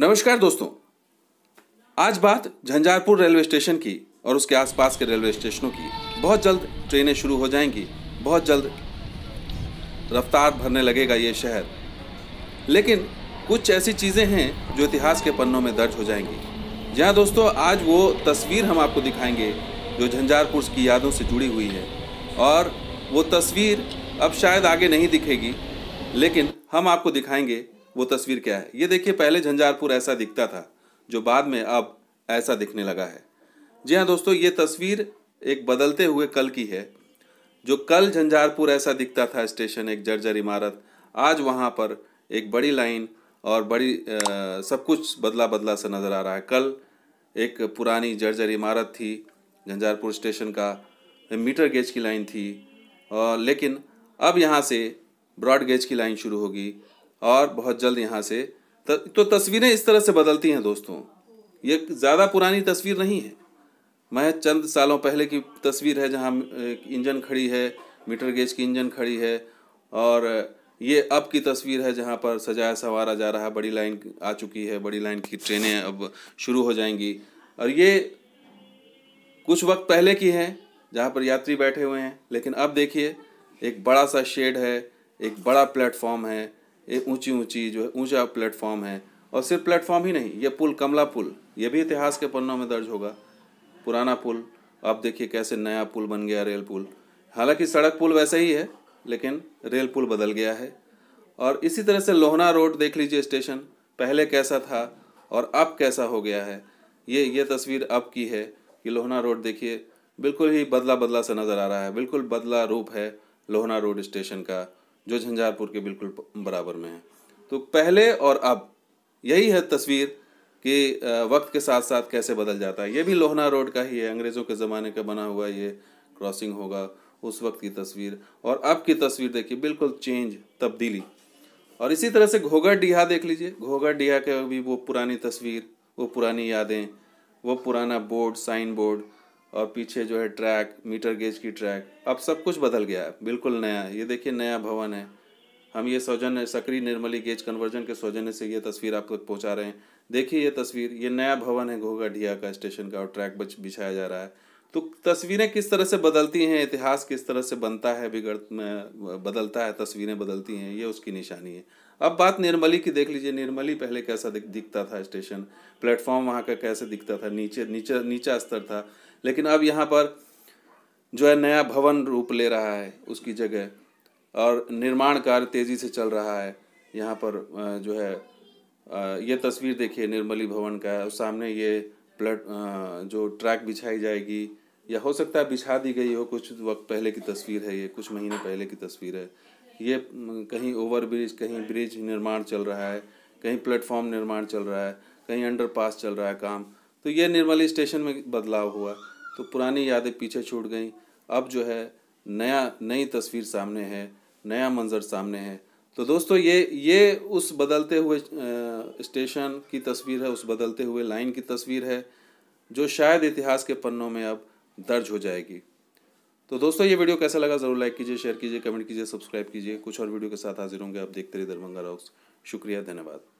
नमस्कार दोस्तों आज बात झंझारपुर रेलवे स्टेशन की और उसके आसपास के रेलवे स्टेशनों की बहुत जल्द ट्रेनें शुरू हो जाएंगी बहुत जल्द रफ्तार भरने लगेगा ये शहर लेकिन कुछ ऐसी चीज़ें हैं जो इतिहास के पन्नों में दर्ज हो जाएंगी जहाँ दोस्तों आज वो तस्वीर हम आपको दिखाएंगे जो झंझारपुर की यादों से जुड़ी हुई है और वो तस्वीर अब शायद आगे नहीं दिखेगी लेकिन हम आपको दिखाएंगे वो तस्वीर क्या है ये देखिए पहले झंझारपुर ऐसा दिखता था जो बाद में अब ऐसा दिखने लगा है जी हाँ दोस्तों ये तस्वीर एक बदलते हुए कल की है जो कल झंझारपुर ऐसा दिखता था स्टेशन एक जर्जर इमारत आज वहाँ पर एक बड़ी लाइन और बड़ी आ, सब कुछ बदला बदला सा नज़र आ रहा है कल एक पुरानी जर्जर इमारत थी झंझारपुर स्टेशन का मीटर गेज की लाइन थी और लेकिन अब यहाँ से ब्रॉड गेज की लाइन शुरू होगी और बहुत जल्द यहाँ से त, तो तस्वीरें इस तरह से बदलती हैं दोस्तों ये ज़्यादा पुरानी तस्वीर नहीं है मैं चंद सालों पहले की तस्वीर है जहाँ इंजन खड़ी है मीटर गेज की इंजन खड़ी है और ये अब की तस्वीर है जहाँ पर सजाया संवारा जा रहा है बड़ी लाइन आ चुकी है बड़ी लाइन की ट्रेनें अब शुरू हो जाएंगी और ये कुछ वक्त पहले की हैं जहाँ पर यात्री बैठे हुए हैं लेकिन अब देखिए एक बड़ा सा शेड है एक बड़ा प्लेटफॉर्म है ऊंची ऊंची जो है ऊंचा प्लेटफॉर्म है और सिर्फ प्लेटफॉर्म ही नहीं ये पुल कमला पुल ये भी इतिहास के पन्नों में दर्ज होगा पुराना पुल अब देखिए कैसे नया पुल बन गया रेल पुल हालांकि सड़क पुल वैसे ही है लेकिन रेल पुल बदल गया है और इसी तरह से लोहना रोड देख लीजिए स्टेशन पहले कैसा था और अब कैसा हो गया है ये ये तस्वीर अब की है कि लोहना रोड देखिए बिल्कुल ही बदला बदला सा नज़र आ रहा है बिल्कुल बदला रूप है लोहना रोड स्टेशन का जो झंझारपुर के बिल्कुल बराबर में है तो पहले और अब यही है तस्वीर कि वक्त के साथ साथ कैसे बदल जाता है ये भी लोहना रोड का ही है अंग्रेज़ों के ज़माने का बना हुआ ये क्रॉसिंग होगा उस वक्त की तस्वीर और अब की तस्वीर देखिए बिल्कुल चेंज तब्दीली और इसी तरह से घोघा डीहा देख लीजिए घोघा डीहा के भी वो पुरानी तस्वीर वो पुरानी यादें वो पुराना बोर्ड साइन बोर्ड और पीछे जो है ट्रैक मीटर गेज की ट्रैक अब सब कुछ बदल गया है बिल्कुल नया ये देखिए नया भवन है हम ये सौजन्य सक्रिय निर्मली गेज कन्वर्जन के सौजन्य से ये तस्वीर आप तक पहुँचा रहे हैं देखिए ये तस्वीर ये नया भवन है घोघाडिया का स्टेशन का और ट्रैक बिछाया जा रहा है तो तस्वीरें किस तरह से बदलती हैं इतिहास किस तरह से बनता है बिगड़ बदलता है तस्वीरें बदलती हैं ये उसकी निशानी है अब बात निर्मली की देख लीजिए निर्मली पहले कैसा दिख, दिखता था स्टेशन प्लेटफॉर्म वहाँ का कैसे दिखता था नीचे नीचे नीचा स्तर था लेकिन अब यहाँ पर जो है नया भवन रूप ले रहा है उसकी जगह और निर्माण कार्य तेज़ी से चल रहा है यहाँ पर जो है ये तस्वीर देखिए निर्मली भवन का और सामने ये प्लेट जो ट्रैक बिछाई जाएगी या हो सकता है बिछा दी गई हो कुछ वक्त पहले की तस्वीर है ये कुछ महीने पहले की तस्वीर है ये कहीं ओवर ब्रिज कहीं ब्रिज निर्माण चल रहा है कहीं प्लेटफॉर्म निर्माण चल रहा है कहीं अंडरपास चल रहा है काम तो ये निर्मली स्टेशन में बदलाव हुआ तो पुरानी यादें पीछे छूट गई अब जो है नया नई तस्वीर सामने है नया मंजर सामने है तो दोस्तों ये ये उस बदलते हुए स्टेशन की तस्वीर है उस बदलते हुए लाइन की तस्वीर है जो शायद इतिहास के पन्नों में अब दर्ज हो जाएगी तो दोस्तों ये वीडियो कैसा लगा ज़रूर लाइक कीजिए शेयर कीजिए कमेंट कीजिए सब्सक्राइब कीजिए कुछ और वीडियो के साथ हाजिर होंगे आप देखते रहिए दरभंगा रॉक्स शुक्रिया धन्यवाद